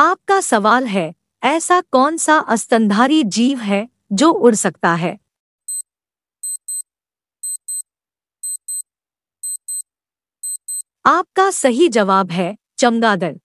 आपका सवाल है ऐसा कौन सा अस्तंधारी जीव है जो उड़ सकता है आपका सही जवाब है चमगादड़